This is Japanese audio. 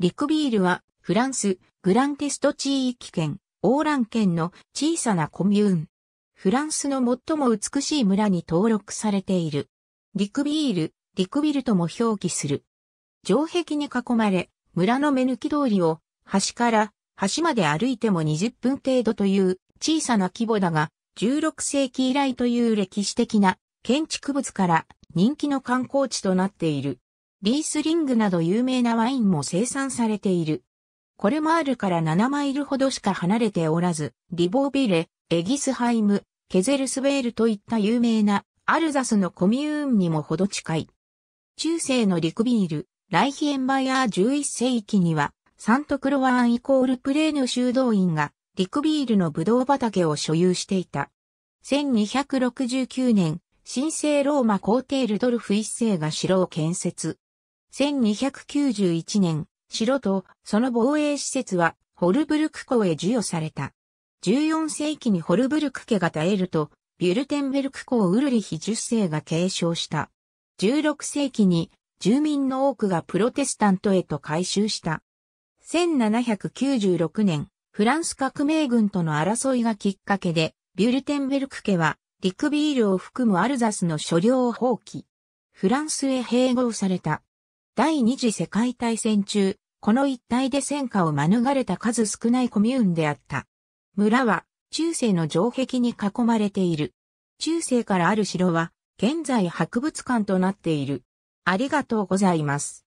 リクビールは、フランス、グランテスト地域圏、オーラン県の小さなコミューン。フランスの最も美しい村に登録されている。リクビール、リクビルとも表記する。城壁に囲まれ、村の目抜き通りを、端から端まで歩いても20分程度という小さな規模だが、16世紀以来という歴史的な建築物から人気の観光地となっている。リースリングなど有名なワインも生産されている。これもあるから7マイルほどしか離れておらず、リボービレ、エギスハイム、ケゼルスベールといった有名なアルザスのコミューンにもほど近い。中世のリクビール、ライヒエンバイアー11世紀には、サントクロワーンイコールプレーヌ修道院が、リクビールのブドウ畑を所有していた。1269年、神聖ローマ皇帝ルドルフ一世が城を建設。1291年、城とその防衛施設はホルブルク港へ授与された。14世紀にホルブルク家が絶えると、ビュルテンベルク港ウルリヒ10世が継承した。16世紀に住民の多くがプロテスタントへと改修した。1796年、フランス革命軍との争いがきっかけで、ビュルテンベルク家は、リクビールを含むアルザスの所領を放棄。フランスへ併合された。第二次世界大戦中、この一帯で戦火を免れた数少ないコミューンであった。村は中世の城壁に囲まれている。中世からある城は現在博物館となっている。ありがとうございます。